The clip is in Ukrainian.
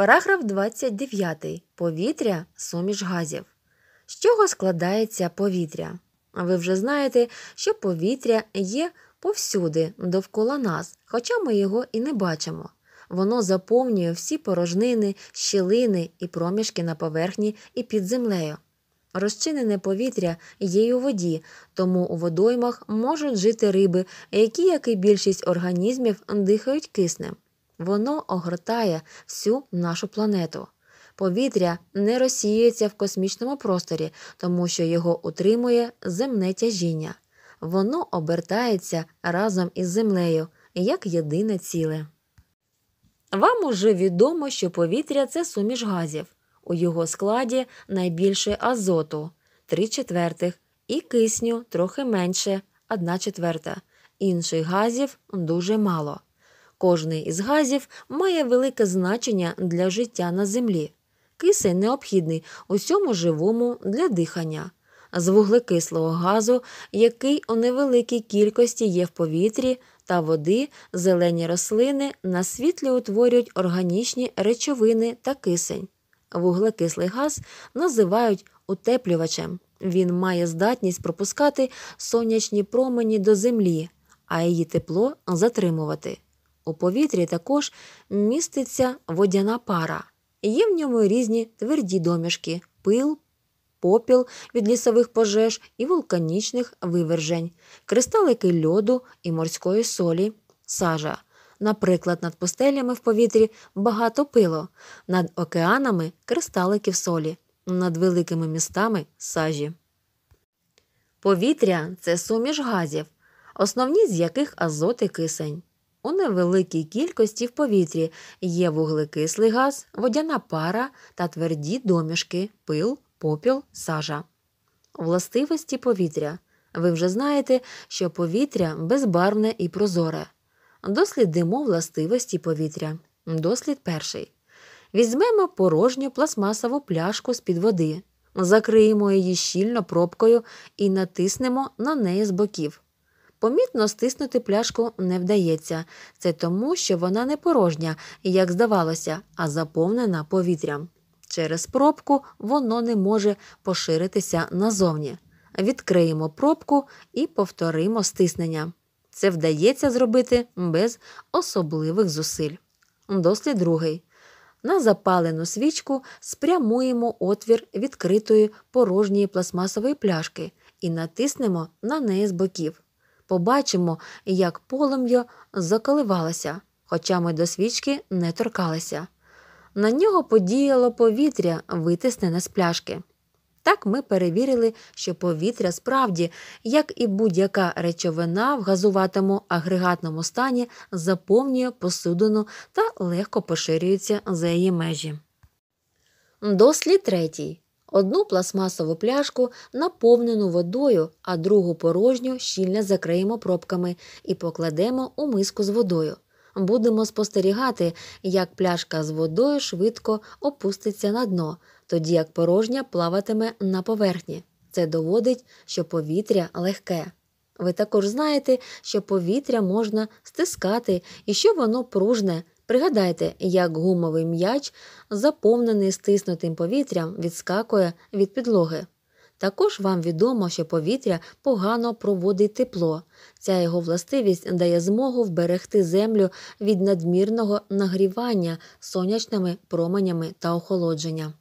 Параграф 29. Повітря суміш газів. З чого складається повітря? Ви вже знаєте, що повітря є повсюди довкола нас, хоча ми його і не бачимо. Воно заповнює всі порожнини, щілини і проміжки на поверхні і під землею. Розчинене повітря є й у воді, тому у водоймах можуть жити риби, які, як і більшість організмів, дихають киснем. Воно огортає всю нашу планету. Повітря не розсіюється в космічному просторі, тому що його утримує земне тяжіння. Воно обертається разом із землею як єдине ціле. Вам уже відомо, що повітря це суміш газів. У його складі найбільше азоту 3 четвертих і кисню трохи менше 1 четверта. Інших газів дуже мало. Кожний із газів має велике значення для життя на землі. Кисень необхідний усьому живому для дихання. З вуглекислого газу, який у невеликій кількості є в повітрі та води, зелені рослини на світлі утворюють органічні речовини та кисень. Вуглекислий газ називають утеплювачем. Він має здатність пропускати сонячні промені до землі, а її тепло затримувати. У повітрі також міститься водяна пара. Є в ньому різні тверді домішки, пил, попіл від лісових пожеж і вулканічних вивержень, кристалики льоду і морської солі, сажа. Наприклад, над пустелями в повітрі багато пило, над океанами кристаликів солі, над великими містами сажі. Повітря це суміш газів, основні з яких азот і кисень. У невеликій кількості в повітрі є вуглекислий газ, водяна пара та тверді домішки, пил, попіл, сажа. Властивості повітря. Ви вже знаєте, що повітря безбарвне і прозоре. Дослідимо властивості повітря. Дослід перший. Візьмемо порожню пластмасову пляшку з під води, закриємо її щільно пробкою і натиснемо на неї з боків. Помітно стиснути пляшку не вдається. Це тому, що вона не порожня, як здавалося, а заповнена повітрям. Через пробку воно не може поширитися назовні. Відкриємо пробку і повторимо стиснення. Це вдається зробити без особливих зусиль. Дослід другий. На запалену свічку спрямуємо отвір відкритої порожньої пластмасової пляшки і натиснемо на неї з боків побачимо, як полум'я заколивалося, хоча ми до свічки не торкалися. На нього подіяло повітря, витиснене з пляшки. Так ми перевірили, що повітря справді, як і будь-яка речовина в газуватому агрегатному стані, заповнює посудину та легко поширюється за її межі. Дослід третій. Одну пластмасову пляшку, наповнену водою, а другу порожню щільно закриємо пробками і покладемо у миску з водою. Будемо спостерігати, як пляшка з водою швидко опуститься на дно, тоді як порожня плаватиме на поверхні. Це доводить, що повітря легке. Ви також знаєте, що повітря можна стискати і що воно пружне. Пригадайте, як гумовий м'яч, заповнений стиснутим повітрям, відскакує від підлоги. Також вам відомо, що повітря погано проводить тепло. Ця його властивість дає змогу вберегти землю від надмірного нагрівання сонячними променями та охолодження.